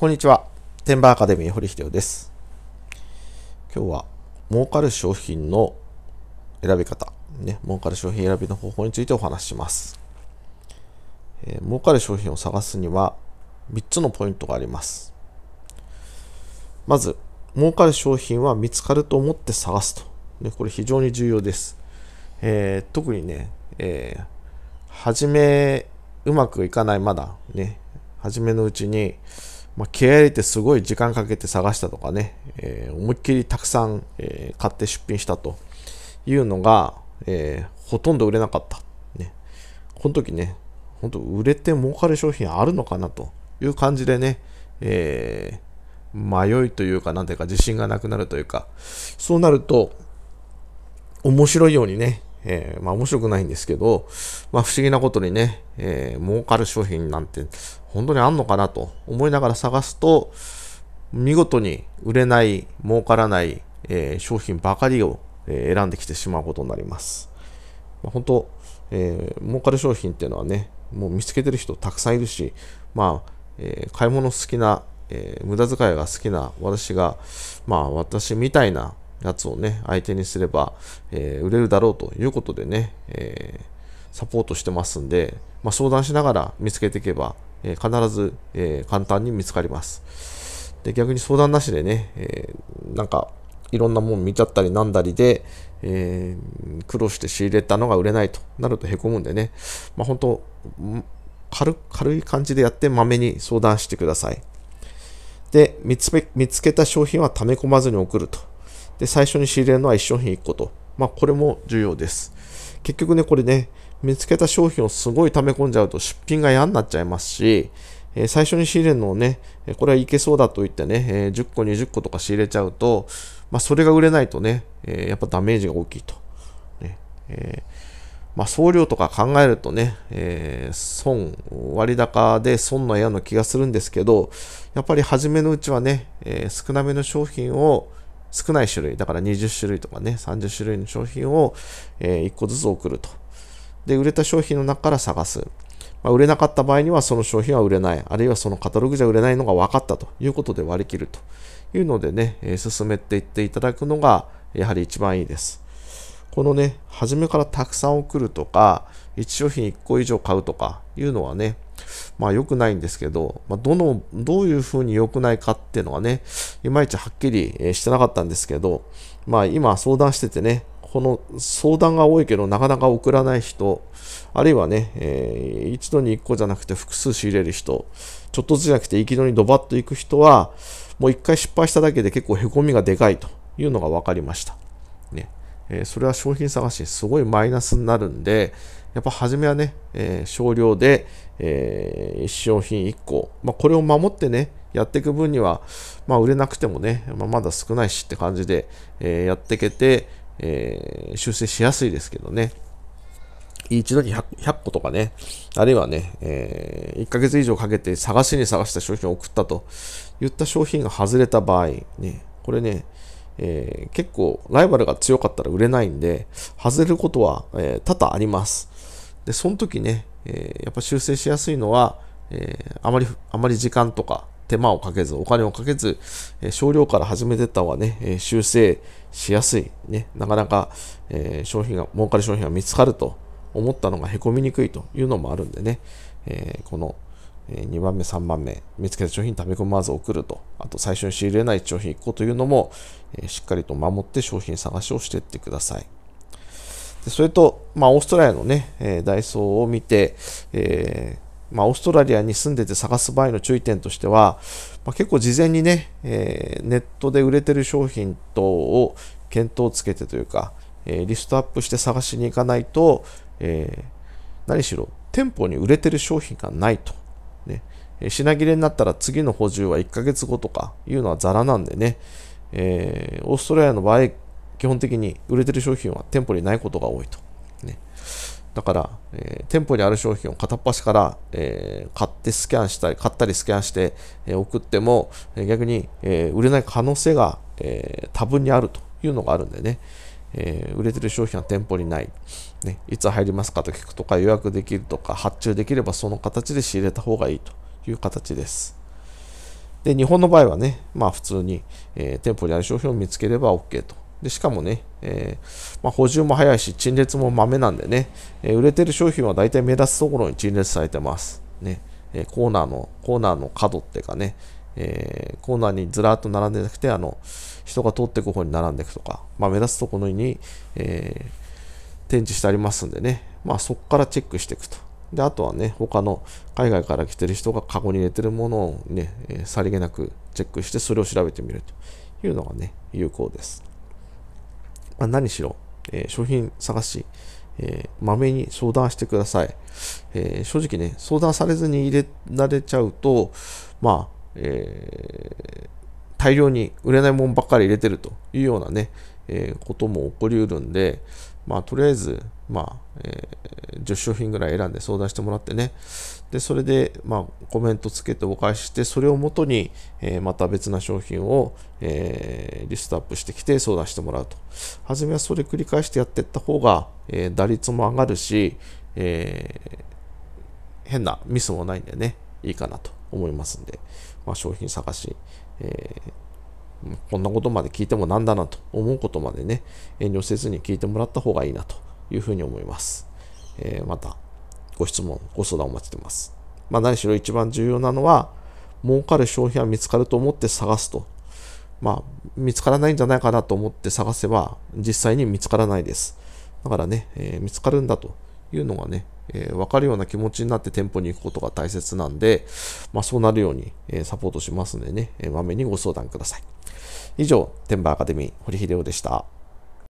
こんにちは。テンバーアカデミー堀秀夫です。今日は、儲かる商品の選び方、ね、儲かる商品選びの方法についてお話しします。えー、儲かる商品を探すには、3つのポイントがあります。まず、儲かる商品は見つかると思って探すと。ね、これ非常に重要です。えー、特にね、えー、初めうまくいかないまだね、初めのうちに、まあ、気合入れてすごい時間かけて探したとかね、えー、思いっきりたくさん、えー、買って出品したというのが、えー、ほとんど売れなかった。ね、この時ね、本当売れて儲かる商品あるのかなという感じでね、え迷いというか、なんていうか、自信がなくなるというか、そうなると、面白いようにね、えー、まあ面白くないんですけど、まあ不思議なことにね、えー、儲かる商品なんて本当にあんのかなと思いながら探すと、見事に売れない、儲からない、えー、商品ばかりを、えー、選んできてしまうことになります。まあ、本当、えー、儲かる商品っていうのはね、もう見つけてる人たくさんいるし、まあ、えー、買い物好きな、えー、無駄遣いが好きな私が、まあ私みたいな、やつをね、相手にすれば、えー、売れるだろうということでね、えー、サポートしてますんで、まあ、相談しながら見つけていけば、えー、必ず、え簡単に見つかります。で、逆に相談なしでね、えなんか、いろんなもん見ちゃったりなんだりで、え苦労して仕入れたのが売れないとなると凹むんでね、まあ、本当軽、軽い感じでやってまめに相談してください。で見つけた商品は溜め込まずに送るとで、最初に仕入れるのは1商品1個と。まあ、これも重要です。結局ね、これね、見つけた商品をすごい溜め込んじゃうと出品が嫌になっちゃいますし、え最初に仕入れるのをね、これはいけそうだと言ってね、え10個、20個とか仕入れちゃうと、まあ、それが売れないとね、えやっぱダメージが大きいと。ねえまあ、送料とか考えるとね、えー、損、割高で損の嫌な気がするんですけど、やっぱり初めのうちはね、え少なめの商品を少ない種類、だから20種類とかね、30種類の商品を、え1個ずつ送ると。で、売れた商品の中から探す。まあ、売れなかった場合にはその商品は売れない、あるいはそのカタログじゃ売れないのが分かったということで割り切るというのでね、え進めていっていただくのがやはり一番いいです。このね、初めからたくさん送るとか、1商品1個以上買うとかいうのはね、まあ良くないんですけど、まあ、どの、どういうふうに良くないかっていうのはね、いまいちはっきりしてなかったんですけど、まあ今相談しててね、この相談が多いけどなかなか送らない人、あるいはね、えー、一度に1個じゃなくて複数仕入れる人、ちょっとずつじゃなくて一度にドバッと行く人は、もう1回失敗しただけで結構へこみがでかいというのが分かりました。えそれは商品探しにすごいマイナスになるんで、やっぱ初めはね、え少量で、えー、商品1個、まあ、これを守ってね、やっていく分には、まあ、売れなくてもね、まあ、まだ少ないしって感じで、えー、やっていけて、えー、修正しやすいですけどね。一度に 100, 100, 個とかね、あるいはね、えー、1ヶ月以上かけて探しに探した商品を送ったといった商品が外れた場合、ね、これね、えー、結構ライバルが強かったら売れないんで、外れることは、えー、多々あります。で、その時ね、えー、やっぱ修正しやすいのは、えあまり、あまり時間とか手間をかけず、お金をかけず、え少量から始めてた方がね、え修正しやすい。ね、なかなか、え商品が、儲かる商品が見つかると思ったのが凹みにくいというのもあるんでね、えこの2番目、3番目、見つけた商品食べ込まず送ると、あと最初に仕入れない商品1個というのも、しっかりと守って商品探しをしていってください。でそれと、まあ、オーストラリアのね、ダイソーを見て、えー、まあ、オーストラリアに住んでて探す場合の注意点としては、まあ、結構事前にね、えー、ネットで売れてる商品等を検討をつけてというか、えー、リストアップして探しに行かないと、え何しろ店舗に売れてる商品がないと品切れになったら次の補充は1ヶ月後とかいうのはザラなんでね、えー、オーストラリアの場合、基本的に売れてる商品は店舗にないことが多いと。ね、だから、えー、店舗にある商品を片っ端から、えー、買ってスキャンしたり、買ったりスキャンして、え送っても、え逆に、え売れない可能性が、え多分にあるというのがあるんでね、え売れてる商品は店舗にない、ね、いつ入りますかと聞くとか予約できるとか発注できればその形で仕入れた方がいいという形です。で、日本の場合はね、まあ普通に、えー、店舗にある商品を見つければ OK と。で、しかもね、えー、まあ、補充も早いし、陳列もまめなんでね、えー、売れてる商品は大体目立つところに陳列されてます。ね、えコーナーの、コーナーの角っていうかね、えコーナーにずらっと並んでなくて、あの、人が通っていく方に並んでいくとか、まあ、目立つところに、え展示してありますんでね、まあ、そこからチェックしていくと。で、あとはね、他の海外から来てる人がカゴに入れてるものをね、えー、さりげなくチェックして、それを調べてみるというのがね、有効です。まあ、何しろ、えー、商品探し、えー、まめに相談してください。えー、正直ね、相談されずに入れられちゃうと、まあ、え大量に売れないもんばっかり入れてるというようなね、えことも起こりうるんで、まあ、とりあえず、まあえー、10商品ぐらい選んで相談してもらってね、でそれで、まあ、コメントつけてお返しして、それをもとに、えー、また別な商品を、えー、リストアップしてきて相談してもらうと。初めはそれ繰り返してやっていった方が、えー、打率も上がるし、え変なミスもないんでね、いいかなと思いますんで、まあ、商品探し、えーこんなことまで聞いてもなんだなと思うことまでね、遠慮せずに聞いてもらった方がいいなというふうに思います。えー、また、ご質問、ご相談お待ちしてます。まあ、何しろ一番重要なのは、儲かる商品は見つかると思って探すと。まあ、見つからないんじゃないかなと思って探せば、実際に見つからないです。だからね、えー、見つかるんだというのがね、えー、分かるような気持ちになって店舗に行くことが大切なんで、まあ、そうなるように、えー、サポートしますんでね、えー、まめにご相談ください。以上、天馬アカデミー、堀秀夫でした。